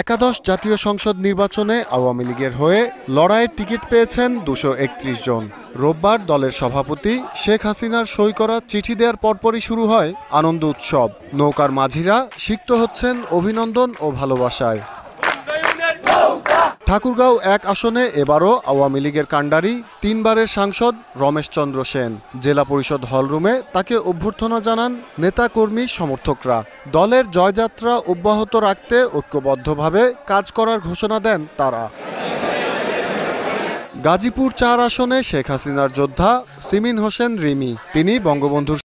একাদশ জাতীয় সংসদ নির্বাচনে আওয়ামী লীগের হয়ে লড়াইয়ের টিকিট পেয়েছেন দুশো একত্রিশ জন রোববার দলের সভাপতি শেখ হাসিনার সই করা চিঠি দেওয়ার পরপরই শুরু হয় আনন্দ উৎসব নৌকার মাঝিরা সিক্ত হচ্ছেন অভিনন্দন ও ভালোবাসায় ঠাকুরগাঁও এক আসনে এবারও আওয়ামী লীগের কাণ্ডারি তিনবারের সাংসদ রমেশচন্দ্র সেন জেলা পরিষদ হলরুমে তাকে অভ্যর্থনা জানান নেতাকর্মী সমর্থকরা দলের জয়যাত্রা অব্যাহত রাখতে ঐক্যবদ্ধভাবে কাজ করার ঘোষণা দেন তারা গাজীপুর চার আসনে শেখ হাসিনার যোদ্ধা সিমিন হোসেন রিমি তিনি বঙ্গবন্ধুর